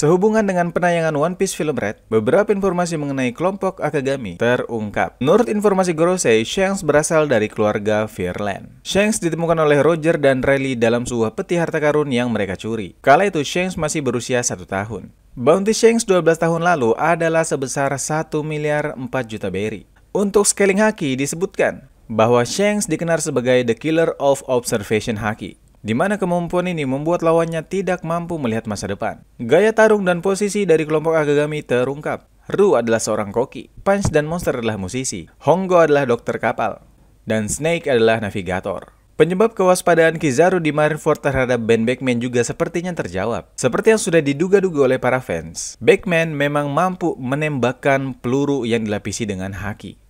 Sehubungan dengan penayangan One Piece film Red, beberapa informasi mengenai kelompok Akagami terungkap. Menurut informasi Gorosei, Shanks berasal dari keluarga Fairland. Shanks ditemukan oleh Roger dan Riley dalam sebuah peti harta karun yang mereka curi. Kala itu Shanks masih berusia satu tahun. Bounty Shanks 12 tahun lalu adalah sebesar 1 miliar 4 juta berry. Untuk scaling haki disebutkan bahwa Shanks dikenal sebagai the killer of observation haki di mana kemampuan ini membuat lawannya tidak mampu melihat masa depan. Gaya tarung dan posisi dari kelompok Akagami terungkap. Ru adalah seorang koki, Punch dan Monster adalah musisi, Hongo adalah dokter kapal, dan Snake adalah navigator. Penyebab kewaspadaan Kizaru di Marineford terhadap band Backman juga sepertinya terjawab. Seperti yang sudah diduga-duga oleh para fans, Backman memang mampu menembakkan peluru yang dilapisi dengan haki.